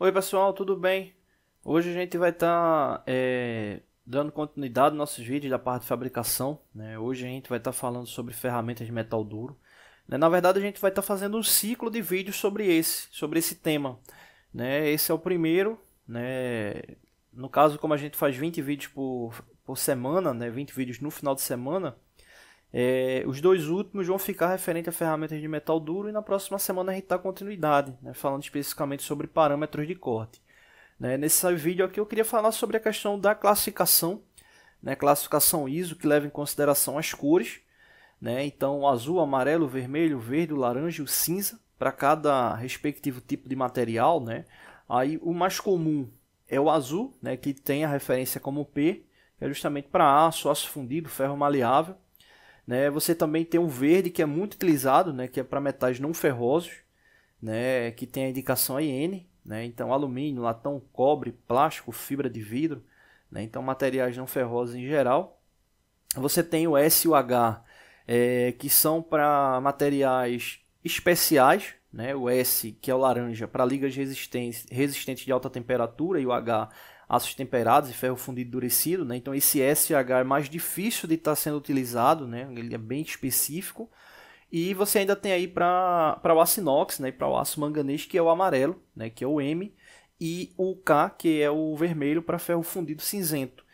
Oi pessoal, tudo bem? Hoje a gente vai estar tá, é, dando continuidade aos nossos vídeos da parte de fabricação. Né? Hoje a gente vai estar tá falando sobre ferramentas de metal duro. Né? Na verdade a gente vai estar tá fazendo um ciclo de vídeos sobre esse, sobre esse tema. Né? Esse é o primeiro. Né? No caso, como a gente faz 20 vídeos por, por semana, né? 20 vídeos no final de semana, é, os dois últimos vão ficar referente a ferramentas de metal duro e na próxima semana a gente dá tá continuidade, né, falando especificamente sobre parâmetros de corte. Né, nesse vídeo aqui eu queria falar sobre a questão da classificação, né, classificação ISO que leva em consideração as cores, né. então azul, amarelo, vermelho, verde, laranja e cinza para cada respectivo tipo de material. Né. Aí o mais comum é o azul, né, que tem a referência como P, que é justamente para aço, aço fundido, ferro maleável. Né? Você também tem um verde que é muito utilizado, né? que é para metais não ferrosos, né? que tem a indicação IN. Né? Então, alumínio, latão, cobre, plástico, fibra de vidro. Né? Então, materiais não ferrosos em geral. Você tem o s e o é, que são para materiais especiais, né? o S, que é o laranja, para ligas resistentes, resistentes de alta temperatura, e o H aços temperados e ferro fundido endurecido, né? Então esse SH é mais difícil de estar tá sendo utilizado, né? Ele é bem específico. E você ainda tem aí para o aço inox, né? Para o aço manganês, que é o amarelo, né? Que é o M. E o K, que é o vermelho para ferro fundido cinzento.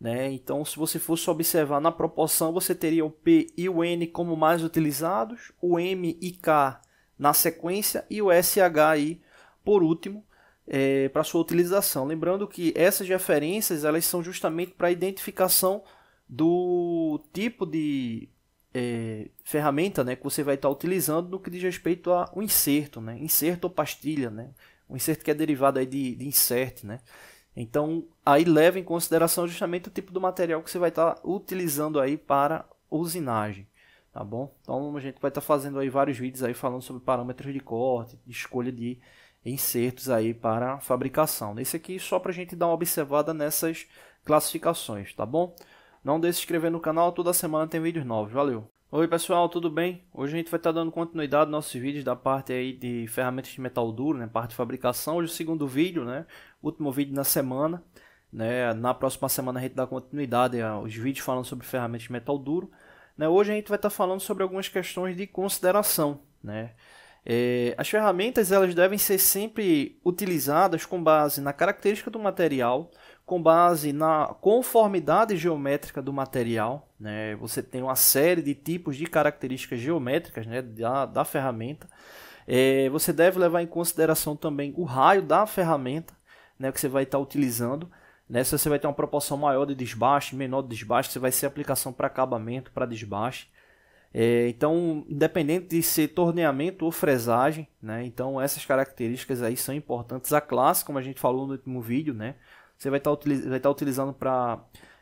Né? Então, se você fosse observar na proporção, você teria o P e o N como mais utilizados, o M e K na sequência e o SH aí por último, é, para sua utilização. Lembrando que essas referências elas são justamente para identificação do tipo de é, ferramenta né, que você vai estar tá utilizando no que diz respeito ao inserto, né, inserto ou pastilha, né, um inserto que é derivado aí de, de insert. Né. Então, aí leva em consideração justamente o tipo do material que você vai estar tá utilizando aí para usinagem. Tá bom? Então a gente vai estar tá fazendo aí vários vídeos aí falando sobre parâmetros de corte, de escolha de insertos aí para fabricação. Nesse aqui, só para a gente dar uma observada nessas classificações, tá bom? Não deixe de se inscrever no canal, toda semana tem vídeos novos, valeu! Oi pessoal, tudo bem? Hoje a gente vai estar tá dando continuidade aos nossos vídeos da parte aí de ferramentas de metal duro, né? parte de fabricação, hoje é o segundo vídeo, né? último vídeo na semana. Né? Na próxima semana a gente dá continuidade aos vídeos falando sobre ferramentas de metal duro. Né? Hoje a gente vai estar tá falando sobre algumas questões de consideração. Né? É, as ferramentas elas devem ser sempre utilizadas com base na característica do material, com base na conformidade geométrica do material. Né? Você tem uma série de tipos de características geométricas né, da, da ferramenta. É, você deve levar em consideração também o raio da ferramenta né, que você vai estar utilizando. Né? Se você vai ter uma proporção maior de desbaste, menor de desbaste, se vai ser aplicação para acabamento, para desbaste. É, então, independente de ser torneamento ou fresagem, né? Então, essas características aí são importantes. A classe, como a gente falou no último vídeo, né? Você vai estar tá utiliz tá utilizando para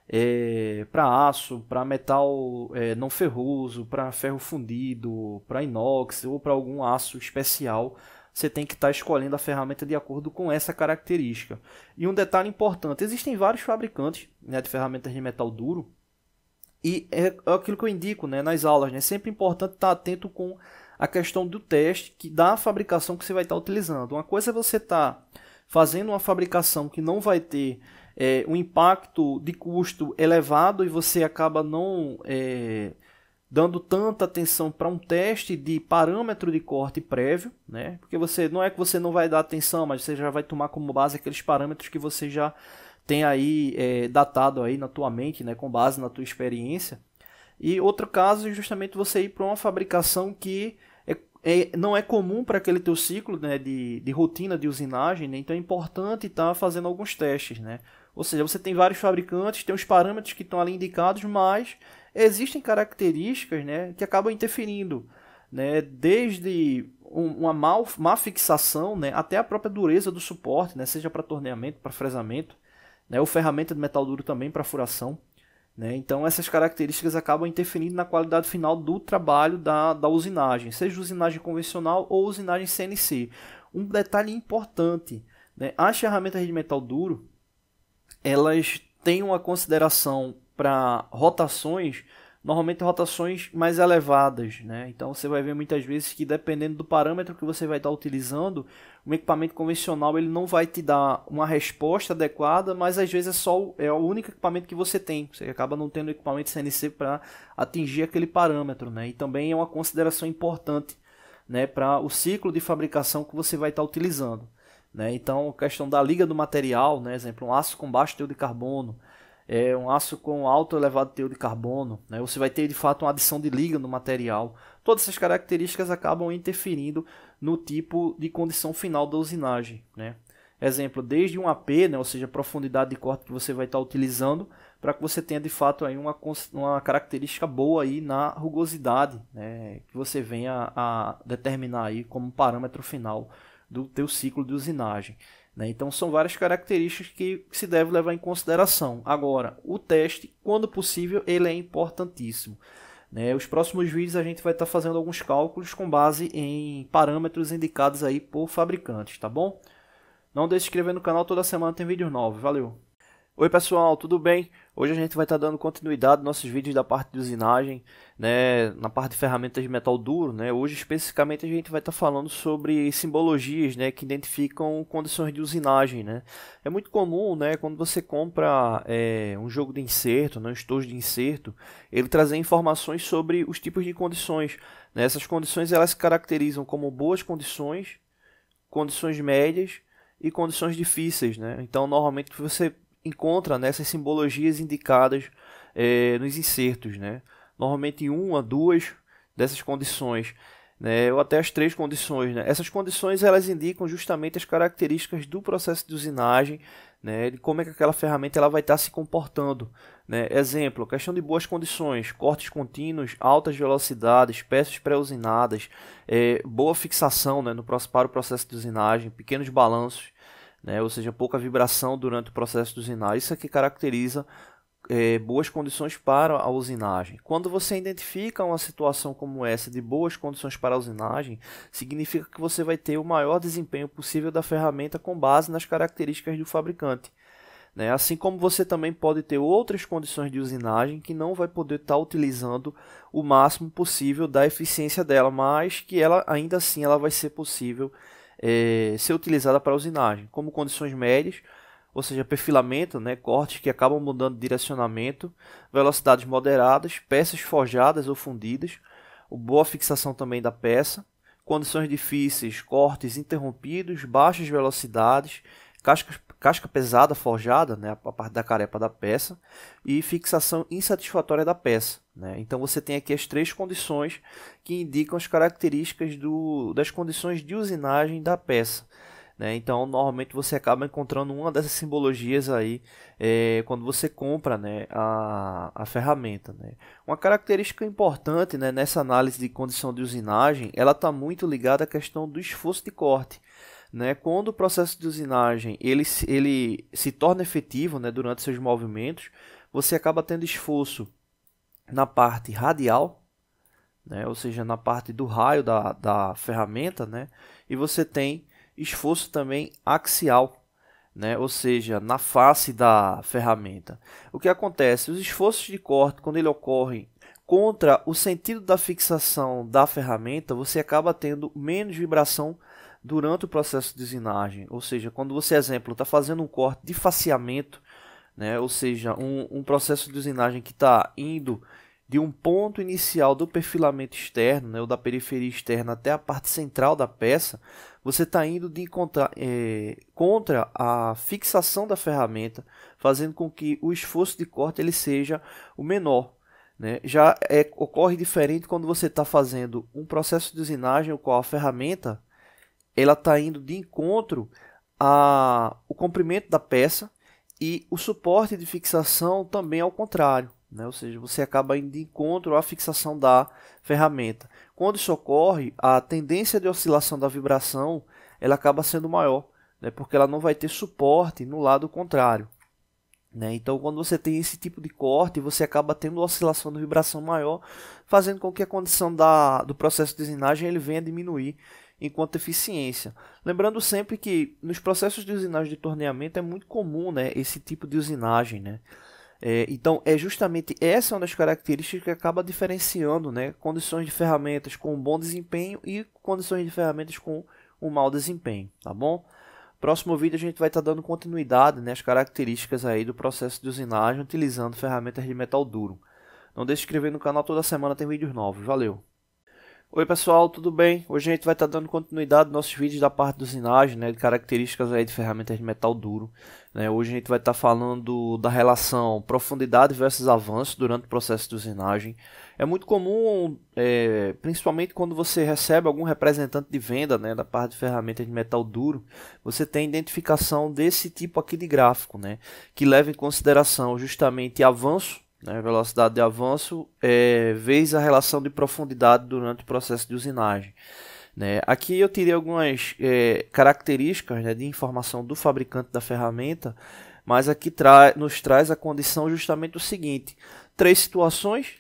é, para aço, para metal é, não ferroso, para ferro fundido, para inox ou para algum aço especial, você tem que estar tá escolhendo a ferramenta de acordo com essa característica. E um detalhe importante: existem vários fabricantes né, de ferramentas de metal duro e é, é aquilo que eu indico né, nas aulas, né? É sempre importante estar tá atento com a questão do teste que da fabricação que você vai estar tá utilizando. Uma coisa é você estar tá fazendo uma fabricação que não vai ter é, um impacto de custo elevado e você acaba não é, dando tanta atenção para um teste de parâmetro de corte prévio, né? Porque você não é que você não vai dar atenção, mas você já vai tomar como base aqueles parâmetros que você já tem aí é, datado aí na tua mente, né, com base na tua experiência. E outro caso é justamente você ir para uma fabricação que é, é, não é comum para aquele teu ciclo né, de, de rotina de usinagem, né? então é importante estar tá fazendo alguns testes. Né? Ou seja, você tem vários fabricantes, tem os parâmetros que estão ali indicados, mas existem características né, que acabam interferindo. Né, desde uma mal, má fixação né, até a própria dureza do suporte, né, seja para torneamento, para fresamento né, ou ferramenta de metal duro também para furação. Né? Então essas características acabam interferindo na qualidade final do trabalho da, da usinagem, seja usinagem convencional ou usinagem CNC. Um detalhe importante, né? as ferramentas de metal duro, elas têm uma consideração para rotações normalmente rotações mais elevadas, né? Então você vai ver muitas vezes que dependendo do parâmetro que você vai estar utilizando, um equipamento convencional ele não vai te dar uma resposta adequada, mas às vezes é só é o único equipamento que você tem. Você acaba não tendo equipamento CNC para atingir aquele parâmetro, né? E também é uma consideração importante, né, para o ciclo de fabricação que você vai estar utilizando, né? Então, questão da liga do material, né, exemplo, um aço com baixo teor de carbono, é um aço com alto elevado teor de carbono, né? você vai ter de fato uma adição de liga no material. Todas essas características acabam interferindo no tipo de condição final da usinagem. Né? Exemplo, desde um AP, né? ou seja, a profundidade de corte que você vai estar utilizando, para que você tenha de fato aí uma, uma característica boa aí na rugosidade, né? que você venha a determinar aí como parâmetro final do teu ciclo de usinagem. Né? Então são várias características que se deve levar em consideração. Agora, o teste, quando possível, ele é importantíssimo. Né? Os próximos vídeos a gente vai estar tá fazendo alguns cálculos com base em parâmetros indicados aí por fabricantes, tá bom? Não deixe de se inscrever no canal, toda semana tem vídeo novo Valeu! Oi pessoal, tudo bem? Hoje a gente vai estar tá dando continuidade aos nossos vídeos da parte de usinagem, né, na parte de ferramentas de metal duro, né? Hoje especificamente a gente vai estar tá falando sobre simbologias, né, que identificam condições de usinagem, né? É muito comum, né, quando você compra é, um jogo de inserto, né, um estojo de inserto, ele trazer informações sobre os tipos de condições. Né? Essas condições elas se caracterizam como boas condições, condições médias e condições difíceis, né? Então normalmente você encontra nessas né, simbologias indicadas é, nos insertos, né? Normalmente uma, duas dessas condições, né? ou até as três condições. Né? Essas condições elas indicam justamente as características do processo de usinagem, né? de como é que aquela ferramenta ela vai estar tá se comportando. Né? Exemplo, questão de boas condições, cortes contínuos, altas velocidades, peças pré-usinadas, é, boa fixação né? no, para o processo de usinagem, pequenos balanços né? ou seja, pouca vibração durante o processo de usinar. Isso é que caracteriza é, boas condições para a usinagem. Quando você identifica uma situação como essa de boas condições para a usinagem, significa que você vai ter o maior desempenho possível da ferramenta com base nas características do fabricante. Né? Assim como você também pode ter outras condições de usinagem que não vai poder estar tá utilizando o máximo possível da eficiência dela, mas que ela ainda assim ela vai ser possível é, ser utilizada para usinagem, como condições médias, ou seja, perfilamento, né, cortes que acabam mudando de direcionamento, velocidades moderadas, peças forjadas ou fundidas, boa fixação também da peça, condições difíceis, cortes interrompidos, baixas velocidades, casca, casca pesada forjada, né, a parte da carepa da peça, e fixação insatisfatória da peça. Né? Então você tem aqui as três condições que indicam as características do, das condições de usinagem da peça. Né? Então normalmente você acaba encontrando uma dessas simbologias aí é, quando você compra né, a, a ferramenta. Né? Uma característica importante né, nessa análise de condição de usinagem, ela está muito ligada à questão do esforço de corte. Né, quando o processo de usinagem ele, ele se torna efetivo né, durante seus movimentos, você acaba tendo esforço na parte radial, né, ou seja, na parte do raio da, da ferramenta, né, e você tem esforço também axial, né, ou seja, na face da ferramenta. O que acontece? Os esforços de corte, quando ele ocorre contra o sentido da fixação da ferramenta, você acaba tendo menos vibração durante o processo de usinagem. Ou seja, quando você, exemplo, está fazendo um corte de faceamento, né, ou seja, um, um processo de usinagem que está indo de um ponto inicial do perfilamento externo, né, ou da periferia externa até a parte central da peça, você está indo de contra, é, contra a fixação da ferramenta, fazendo com que o esforço de corte ele seja o menor. Né? Já é, ocorre diferente quando você está fazendo um processo de usinagem, o qual a ferramenta ela está indo de encontro ao comprimento da peça e o suporte de fixação também ao contrário. Né? Ou seja, você acaba indo de encontro à fixação da ferramenta. Quando isso ocorre, a tendência de oscilação da vibração ela acaba sendo maior, né? porque ela não vai ter suporte no lado contrário. Né? Então, quando você tem esse tipo de corte, você acaba tendo oscilação da vibração maior, fazendo com que a condição da, do processo de usinagem ele venha a diminuir enquanto eficiência. Lembrando sempre que nos processos de usinagem de torneamento é muito comum né, esse tipo de usinagem. Né? É, então, é justamente essa é uma das características que acaba diferenciando né, condições de ferramentas com um bom desempenho e condições de ferramentas com um mau desempenho, tá bom? Próximo vídeo a gente vai estar tá dando continuidade nas né, características aí do processo de usinagem utilizando ferramentas de metal duro. Não deixe de inscrever no canal, toda semana tem vídeos novos. Valeu! Oi pessoal, tudo bem? Hoje a gente vai estar tá dando continuidade aos nossos vídeos da parte do usinagem, né, de características aí de ferramentas de metal duro. Né? Hoje a gente vai estar tá falando da relação profundidade versus avanço durante o processo de usinagem. É muito comum, é, principalmente quando você recebe algum representante de venda né, da parte de ferramentas de metal duro, você tem identificação desse tipo aqui de gráfico, né, que leva em consideração justamente avanço né? Velocidade de avanço é, vez a relação de profundidade durante o processo de usinagem. Né? Aqui eu tirei algumas é, características né, de informação do fabricante da ferramenta, mas aqui tra nos traz a condição justamente o seguinte: três situações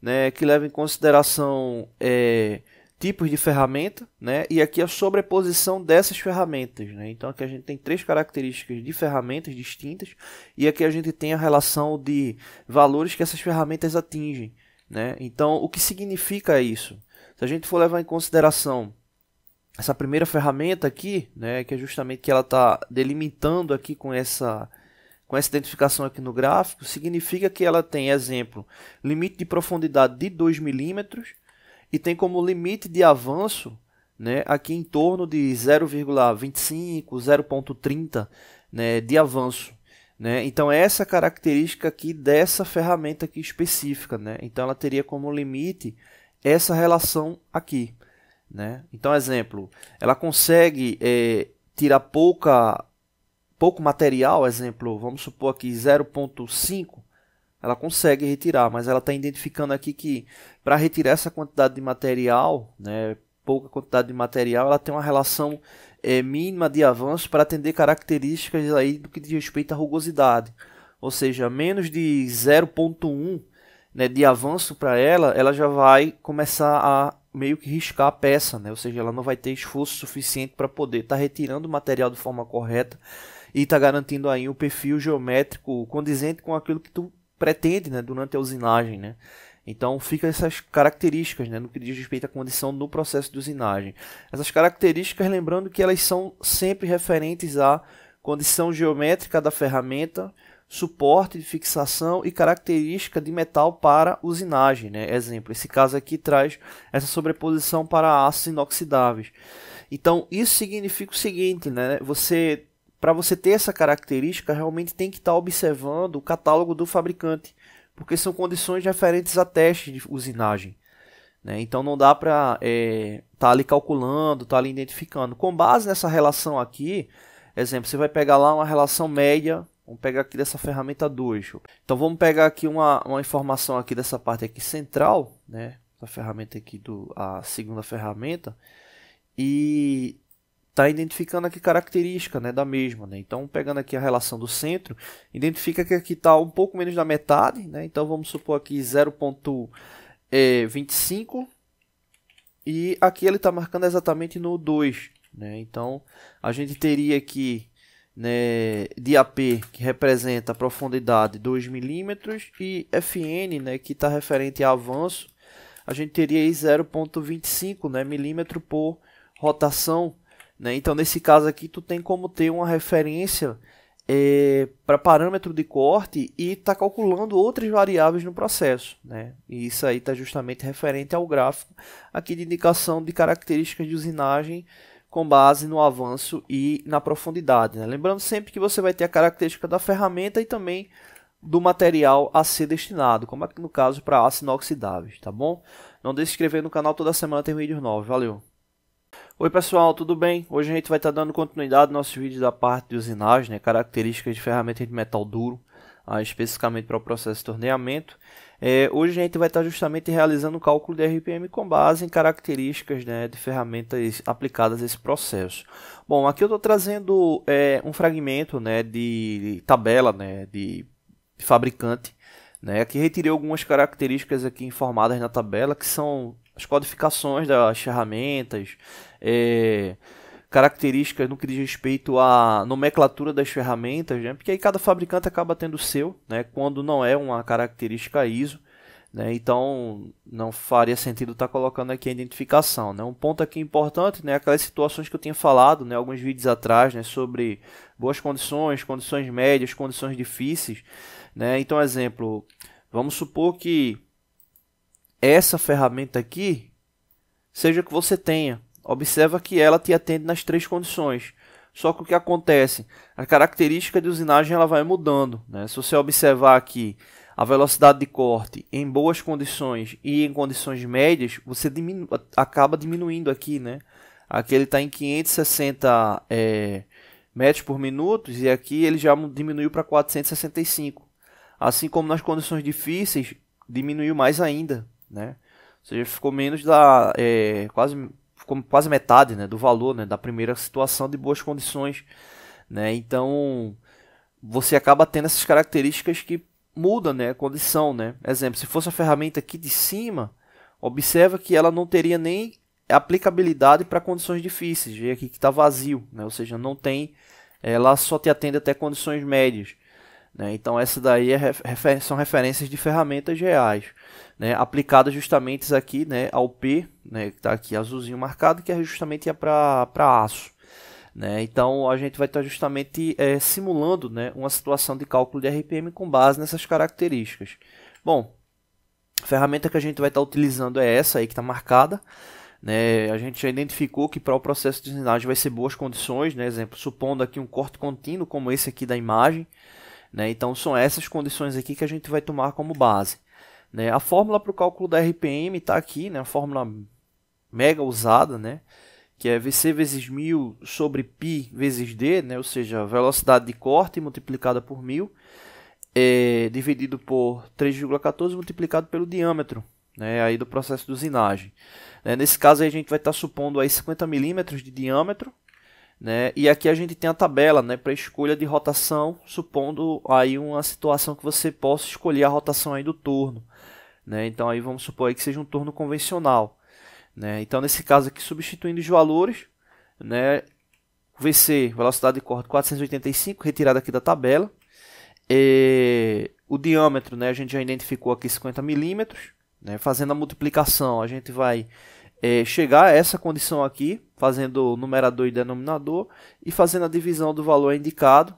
né, que levam em consideração é, tipos de ferramenta, né? E aqui a sobreposição dessas ferramentas, né? Então aqui a gente tem três características de ferramentas distintas e aqui a gente tem a relação de valores que essas ferramentas atingem, né? Então o que significa isso? Se a gente for levar em consideração essa primeira ferramenta aqui, né, que é justamente que ela está delimitando aqui com essa com essa identificação aqui no gráfico, significa que ela tem, exemplo, limite de profundidade de 2 milímetros, e tem como limite de avanço né, aqui em torno de 0,25, 0,30 né, de avanço. Né? Então, é essa característica aqui dessa ferramenta aqui específica. Né? Então, ela teria como limite essa relação aqui. Né? Então, exemplo, ela consegue é, tirar pouca, pouco material, exemplo, vamos supor aqui 0.5 ela consegue retirar, mas ela está identificando aqui que para retirar essa quantidade de material, né, pouca quantidade de material, ela tem uma relação é, mínima de avanço para atender características aí do que diz respeito à rugosidade. Ou seja, menos de 0.1 né, de avanço para ela, ela já vai começar a meio que riscar a peça, né? ou seja, ela não vai ter esforço suficiente para poder estar tá retirando o material de forma correta e está garantindo aí um perfil geométrico condizente com aquilo que tu pretende né, durante a usinagem. Né? Então fica essas características né, no que diz respeito à condição no processo de usinagem. Essas características, lembrando que elas são sempre referentes à condição geométrica da ferramenta, suporte de fixação e característica de metal para usinagem. Né? Exemplo, esse caso aqui traz essa sobreposição para aços inoxidáveis. Então, isso significa o seguinte, né? Você para você ter essa característica, realmente tem que estar tá observando o catálogo do fabricante, porque são condições referentes a teste de usinagem. Né? Então não dá para estar é, tá ali calculando, estar tá ali identificando. Com base nessa relação aqui, exemplo, você vai pegar lá uma relação média, vamos pegar aqui dessa ferramenta 2. Então vamos pegar aqui uma, uma informação aqui dessa parte aqui central, né? essa ferramenta aqui, do, a segunda ferramenta, e está identificando aqui característica né, da mesma. Né? Então, pegando aqui a relação do centro, identifica que aqui está um pouco menos da metade. Né? Então, vamos supor aqui 0.25 é, e aqui ele está marcando exatamente no 2. Né? Então, a gente teria aqui né, de AP, que representa a profundidade 2 milímetros, e FN, né, que está referente a avanço, a gente teria 0,25 né, milímetro por rotação né? Então, nesse caso aqui, tu tem como ter uma referência é, eh, para parâmetro de corte e está calculando outras variáveis no processo. Né? E isso aí está justamente referente ao gráfico aqui de indicação de características de usinagem com base no avanço e na profundidade. Né? Lembrando sempre que você vai ter a característica da ferramenta e também do material a ser destinado, como é no caso para aço inoxidável, tá bom? Não deixe de se inscrever no canal, toda semana tem vídeos novos. Valeu! Oi pessoal, tudo bem? Hoje a gente vai estar tá dando continuidade ao nosso vídeo da parte de usinagem, né? características de ferramenta de metal duro, ah, especificamente para o processo de torneamento. É, hoje a gente vai estar tá justamente realizando o cálculo de RPM com base em características né, de ferramentas aplicadas a esse processo. Bom, aqui eu estou trazendo é, um fragmento né, de tabela né, de fabricante né? Aqui retirei algumas características aqui informadas na tabela que são as codificações das ferramentas, é, características no que diz respeito à nomenclatura das ferramentas, né? porque aí cada fabricante acaba tendo o seu, né? quando não é uma característica ISO. Né? Então não faria sentido estar tá colocando aqui a identificação. Né? Um ponto aqui importante, né? aquelas situações que eu tinha falado né? alguns vídeos atrás né? sobre boas condições, condições médias, condições difíceis. Né? Então, exemplo, vamos supor que essa ferramenta aqui, seja que você tenha, observa que ela te atende nas três condições. Só que o que acontece? A característica de usinagem ela vai mudando. Né? Se você observar aqui a velocidade de corte em boas condições e em condições médias, você diminu acaba diminuindo aqui. Né? Aqui ele está em 560 é, metros por minuto e aqui ele já diminuiu para 465. Assim como nas condições difíceis, diminuiu mais ainda né? Ou seja, ficou menos da é, quase ficou quase metade, né, do valor, né, da primeira situação de boas condições, né? Então você acaba tendo essas características que mudam, né, a condição, né? Exemplo, se fosse a ferramenta aqui de cima, observa que ela não teria nem aplicabilidade para condições difíceis. Vê aqui que está vazio, né? ou seja, não tem, ela só te atende até condições médias. Né? Então, essa daí é refer são referências de ferramentas reais, né? aplicadas justamente aqui né? ao P, né? que está aqui azulzinho marcado, que é justamente para aço. Né? Então, a gente vai estar tá justamente é, simulando né? uma situação de cálculo de RPM com base nessas características. Bom, a ferramenta que a gente vai estar tá utilizando é essa aí que está marcada. Né, a gente já identificou que para o processo de usinagem vai ser boas condições, né, exemplo, supondo aqui um corte contínuo como esse aqui da imagem, né? Então são essas condições aqui que a gente vai tomar como base. Né? A fórmula para o cálculo da RPM está aqui, né? a fórmula mega usada, né? que é VC vezes 1000 sobre π vezes D, né? ou seja, velocidade de corte multiplicada por 1000, é, dividido por 3,14 multiplicado pelo diâmetro né? aí do processo de usinagem. É, nesse caso, a gente vai estar tá supondo aí 50 milímetros de diâmetro, né? E aqui a gente tem a tabela né, para escolha de rotação, supondo aí uma situação que você possa escolher a rotação aí do turno. Né? Então aí vamos supor aí que seja um turno convencional. Né? Então nesse caso aqui, substituindo os valores, né, VC, velocidade de corte 485, retirada aqui da tabela. E o diâmetro, né, a gente já identificou aqui 50 milímetros. Né? Fazendo a multiplicação, a gente vai é, chegar a essa condição aqui, fazendo numerador e denominador, e fazendo a divisão do valor indicado,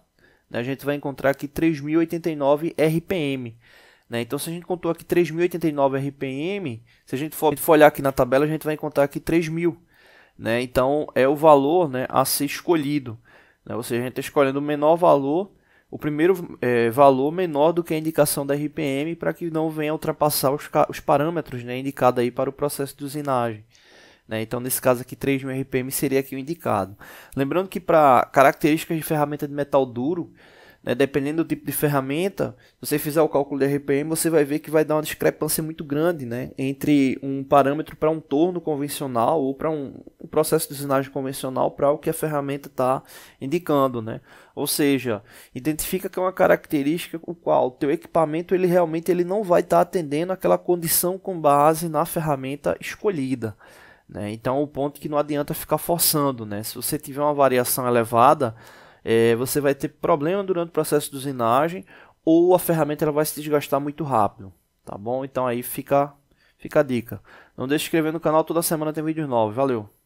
né, a gente vai encontrar aqui 3.089 RPM. Né? Então, se a gente contou aqui 3.089 RPM, se a gente for, for olhar aqui na tabela, a gente vai encontrar aqui 3.000. Né? Então, é o valor né, a ser escolhido. Né? Ou seja, a gente está escolhendo o menor valor o primeiro é, valor menor do que a indicação da RPM para que não venha ultrapassar os, os parâmetros né, indicados aí para o processo de usinagem. Né? Então, nesse caso aqui, 3.000 RPM seria aqui o indicado. Lembrando que para características de ferramenta de metal duro, né, dependendo do tipo de ferramenta, se você fizer o cálculo de RPM, você vai ver que vai dar uma discrepância muito grande né, entre um parâmetro para um torno convencional ou para um, processo de usinagem convencional para o que a ferramenta está indicando, né? Ou seja, identifica que é uma característica com qual o teu equipamento ele realmente ele não vai estar tá atendendo aquela condição com base na ferramenta escolhida. Né? Então, o ponto é que não adianta ficar forçando, né? Se você tiver uma variação elevada, é, você vai ter problema durante o processo de usinagem ou a ferramenta ela vai se desgastar muito rápido, tá bom? Então aí fica, fica a dica. Não deixe de inscrever no canal, toda semana tem vídeos novos. Valeu!